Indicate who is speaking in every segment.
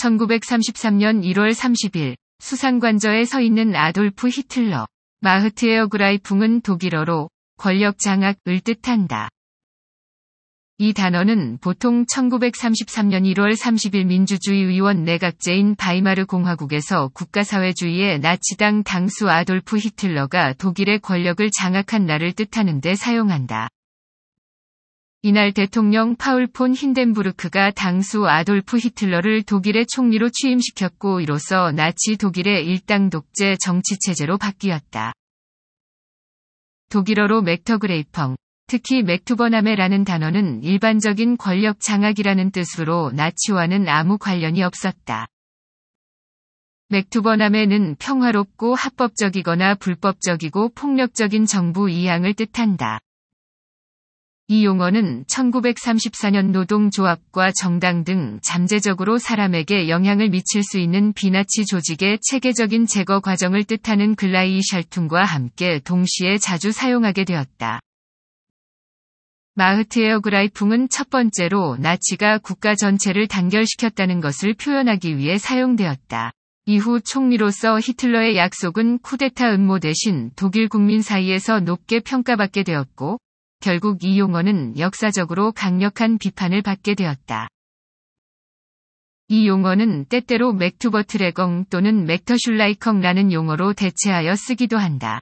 Speaker 1: 1933년 1월 30일 수상관저에 서 있는 아돌프 히틀러. 마흐트에어그라이풍은 독일어로 권력 장악을 뜻한다. 이 단어는 보통 1933년 1월 30일 민주주의 의원 내각제인 바이마르 공화국에서 국가사회주의의 나치당 당수 아돌프 히틀러가 독일의 권력을 장악한 날을 뜻하는데 사용한다. 이날 대통령 파울 폰 힌덴부르크가 당수 아돌프 히틀러를 독일의 총리로 취임시켰고 이로써 나치 독일의 일당 독재 정치체제로 바뀌었다. 독일어로 맥터그레이펑, 특히 맥투버남에라는 단어는 일반적인 권력 장악이라는 뜻으로 나치와는 아무 관련이 없었다. 맥투버남에는 평화롭고 합법적이거나 불법적이고 폭력적인 정부 이양을 뜻한다. 이 용어는 1934년 노동조합과 정당 등 잠재적으로 사람에게 영향을 미칠 수 있는 비나치 조직의 체계적인 제거 과정을 뜻하는 글라이샬퉁과 함께 동시에 자주 사용하게 되었다. 마흐트에어 그라이풍은 첫 번째로 나치가 국가 전체를 단결시켰다는 것을 표현하기 위해 사용되었다. 이후 총리로서 히틀러의 약속은 쿠데타 음모 대신 독일 국민 사이에서 높게 평가받게 되었고, 결국 이 용어는 역사적으로 강력한 비판을 받게 되었다. 이 용어는 때때로 맥투버트레공 또는 맥터슐라이컹라는 용어로 대체하여 쓰기도 한다.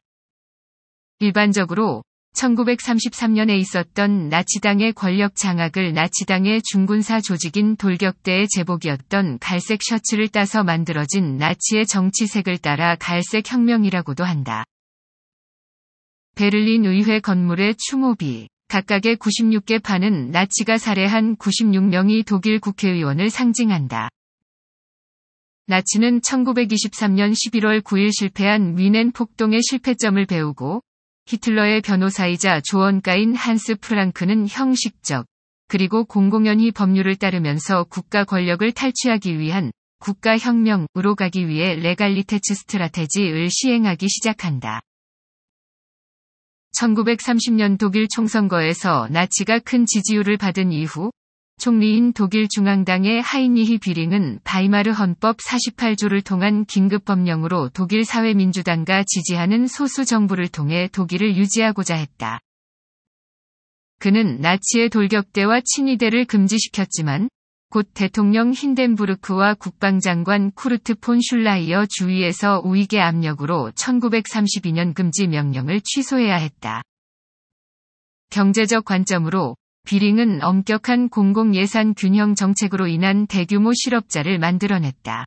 Speaker 1: 일반적으로 1933년에 있었던 나치당의 권력 장악을 나치당의 중군사 조직인 돌격대의 제복이었던 갈색 셔츠를 따서 만들어진 나치의 정치색을 따라 갈색 혁명이라고도 한다. 베를린 의회 건물의 추모비, 각각의 96개 판은 나치가 살해한 9 6명이 독일 국회의원을 상징한다. 나치는 1923년 11월 9일 실패한 위넨 폭동의 실패점을 배우고 히틀러의 변호사이자 조언가인 한스 프랑크는 형식적 그리고 공공연히 법률을 따르면서 국가 권력을 탈취하기 위한 국가혁명으로 가기 위해 레갈리테츠 스트라테지를 시행하기 시작한다. 1930년 독일 총선거에서 나치가 큰 지지율을 받은 이후 총리인 독일 중앙당의 하인리히 비링은 바이마르 헌법 48조를 통한 긴급법령으로 독일 사회민주당과 지지하는 소수 정부를 통해 독일을 유지하고자 했다. 그는 나치의 돌격대와 친위대를 금지시켰지만 곧 대통령 힌덴부르크와 국방장관 쿠르트 폰 슐라이어 주위에서 우익의 압력으로 1932년 금지 명령을 취소해야 했다. 경제적 관점으로 비링은 엄격한 공공예산 균형 정책으로 인한 대규모 실업자를 만들어냈다.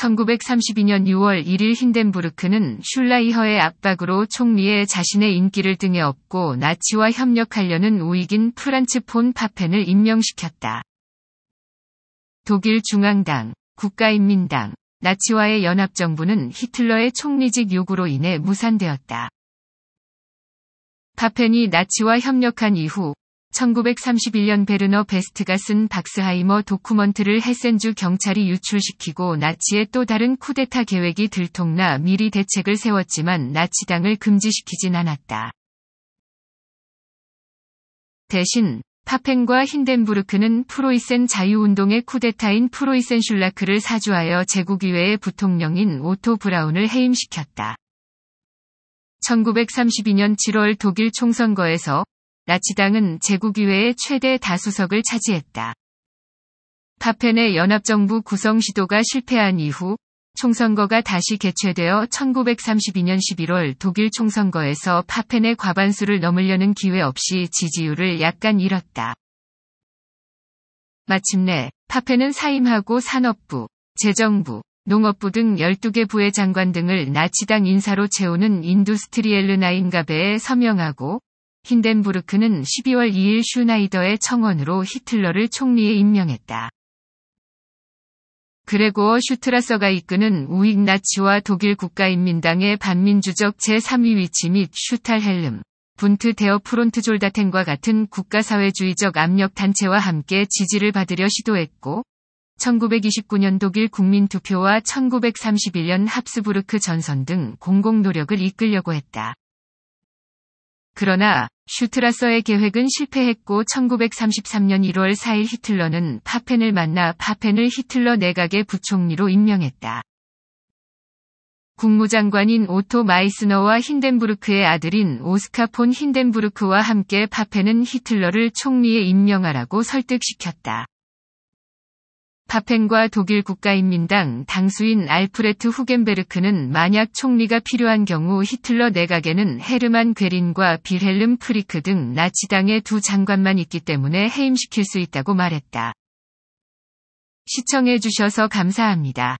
Speaker 1: 1932년 6월 1일 힌덴부르크는 슐라이허의 압박으로 총리의 자신의 인기를 등에 업고 나치와 협력하려는 우익인 프란츠 폰 파펜을 임명시켰다. 독일 중앙당, 국가인민당, 나치와의 연합정부는 히틀러의 총리직 요구로 인해 무산되었다. 파펜이 나치와 협력한 이후 1931년 베르너 베스트가 쓴 박스하이머 도쿠먼트를 헤센주 경찰이 유출시키고 나치의 또 다른 쿠데타 계획이 들통나 미리 대책을 세웠지만 나치당을 금지시키진 않았다. 대신 파펜과 힌덴부르크는 프로이센 자유운동의 쿠데타인 프로이센 슐라크를 사주하여 제국의회의 부통령인 오토 브라운을 해임시켰다. 1932년 7월 독일 총선거에서 나치당은 제국의회의 최대 다수석을 차지했다. 파펜의 연합정부 구성 시도가 실패한 이후 총선거가 다시 개최되어 1932년 11월 독일 총선거에서 파펜의 과반수를 넘으려는 기회 없이 지지율을 약간 잃었다. 마침내 파펜은 사임하고 산업부, 재정부, 농업부 등 12개 부의 장관 등을 나치당 인사로 채우는 인두스트리엘르 나인가베에 서명하고 힌덴부르크는 12월 2일 슈나이더의 청원으로 히틀러를 총리에 임명했다. 그레고어 슈트라서가 이끄는 우익 나치와 독일 국가인민당의 반민주적 제3위 위치 및 슈탈헬름, 분트 데어 프론트 졸다텐과 같은 국가사회주의적 압력 단체와 함께 지지를 받으려 시도했고, 1929년 독일 국민투표와 1931년 합스부르크 전선 등 공공 노력을 이끌려고 했다. 그러나 슈트라서의 계획은 실패했고 1933년 1월 4일 히틀러는 파펜을 만나 파펜을 히틀러 내각의 부총리로 임명했다. 국무장관인 오토 마이스너와 힌덴부르크의 아들인 오스카 폰 힌덴부르크와 함께 파펜은 히틀러를 총리에 임명하라고 설득시켰다. 파펜과 독일 국가인민당 당수인 알프레트 후겐베르크는 만약 총리가 필요한 경우 히틀러 내각에는 헤르만 괴린과 빌헬름 프리크 등 나치당의 두 장관만 있기 때문에 해임시킬 수 있다고 말했다. 시청해주셔서 감사합니다.